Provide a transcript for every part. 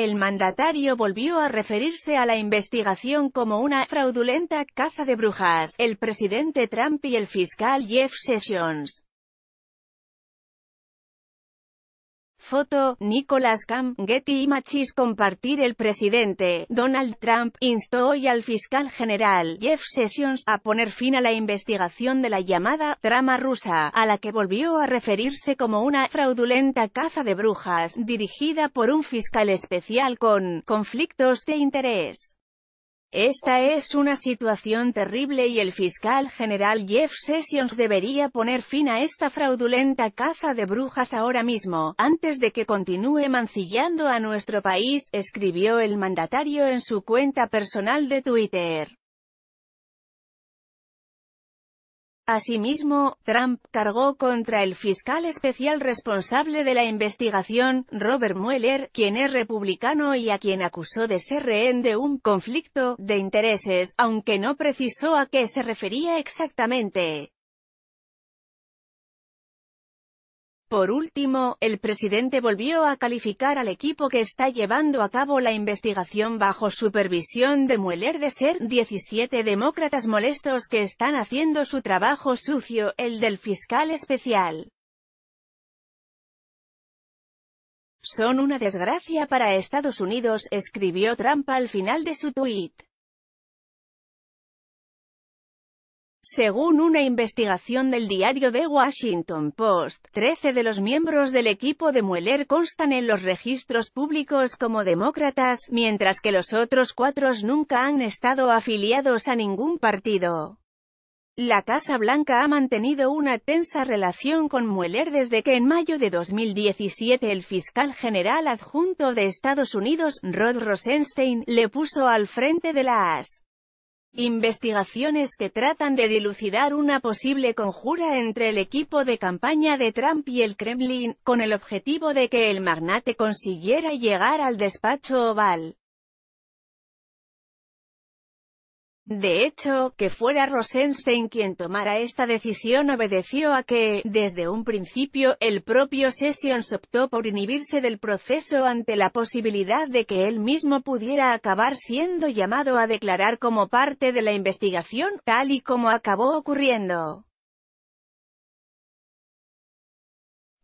El mandatario volvió a referirse a la investigación como una «fraudulenta caza de brujas». El presidente Trump y el fiscal Jeff Sessions Foto, Nicolas Cam, Getty Machis compartir el presidente, Donald Trump, instó hoy al fiscal general, Jeff Sessions, a poner fin a la investigación de la llamada trama rusa, a la que volvió a referirse como una fraudulenta caza de brujas, dirigida por un fiscal especial con conflictos de interés. Esta es una situación terrible y el fiscal general Jeff Sessions debería poner fin a esta fraudulenta caza de brujas ahora mismo, antes de que continúe mancillando a nuestro país, escribió el mandatario en su cuenta personal de Twitter. Asimismo, Trump cargó contra el fiscal especial responsable de la investigación, Robert Mueller, quien es republicano y a quien acusó de ser rehén de un conflicto de intereses, aunque no precisó a qué se refería exactamente. Por último, el presidente volvió a calificar al equipo que está llevando a cabo la investigación bajo supervisión de Mueller de ser 17 demócratas molestos que están haciendo su trabajo sucio, el del fiscal especial. Son una desgracia para Estados Unidos, escribió Trump al final de su tuit. Según una investigación del diario The Washington Post, 13 de los miembros del equipo de Mueller constan en los registros públicos como demócratas, mientras que los otros cuatro nunca han estado afiliados a ningún partido. La Casa Blanca ha mantenido una tensa relación con Mueller desde que en mayo de 2017 el fiscal general adjunto de Estados Unidos, Rod Rosenstein, le puso al frente de la Investigaciones que tratan de dilucidar una posible conjura entre el equipo de campaña de Trump y el Kremlin, con el objetivo de que el magnate consiguiera llegar al despacho oval. De hecho, que fuera Rosenstein quien tomara esta decisión obedeció a que, desde un principio, el propio Sessions optó por inhibirse del proceso ante la posibilidad de que él mismo pudiera acabar siendo llamado a declarar como parte de la investigación, tal y como acabó ocurriendo.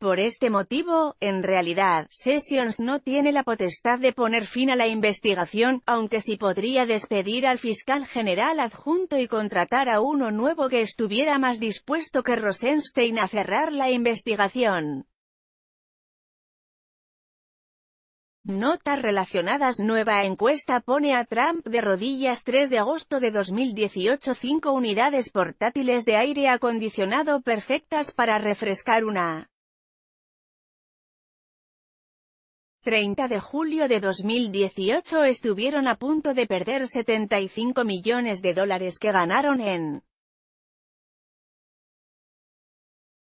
Por este motivo, en realidad, Sessions no tiene la potestad de poner fin a la investigación, aunque sí podría despedir al fiscal general adjunto y contratar a uno nuevo que estuviera más dispuesto que Rosenstein a cerrar la investigación. Notas relacionadas Nueva encuesta pone a Trump de rodillas 3 de agosto de 2018 5 unidades portátiles de aire acondicionado perfectas para refrescar una 30 de julio de 2018 estuvieron a punto de perder 75 millones de dólares que ganaron en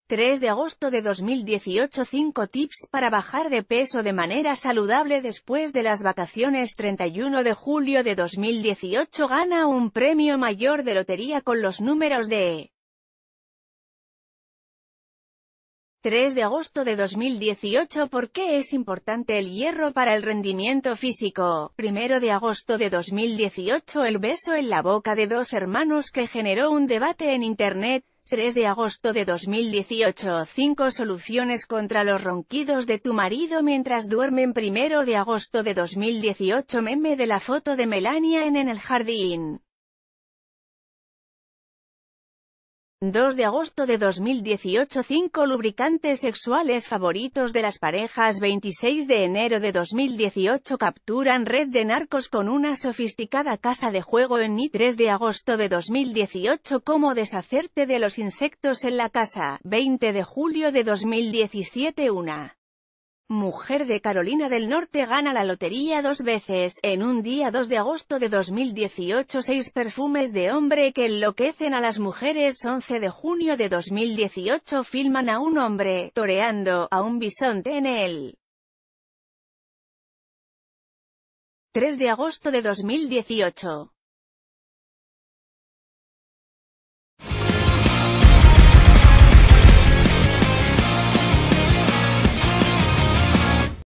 3 de agosto de 2018 5 tips para bajar de peso de manera saludable después de las vacaciones 31 de julio de 2018 gana un premio mayor de lotería con los números de 3 de agosto de 2018 ¿Por qué es importante el hierro para el rendimiento físico? 1 de agosto de 2018 El beso en la boca de dos hermanos que generó un debate en Internet. 3 de agosto de 2018 5 soluciones contra los ronquidos de tu marido mientras duermen 1 de agosto de 2018 Meme de la foto de Melania en, en el jardín 2 de agosto de 2018 5 lubricantes sexuales favoritos de las parejas 26 de enero de 2018 capturan red de narcos con una sofisticada casa de juego en Ni 3 de agosto de 2018 cómo deshacerte de los insectos en la casa 20 de julio de 2017 1 Mujer de Carolina del Norte gana la lotería dos veces, en un día 2 de agosto de 2018 Seis perfumes de hombre que enloquecen a las mujeres 11 de junio de 2018 filman a un hombre, toreando, a un bisonte en él. 3 de agosto de 2018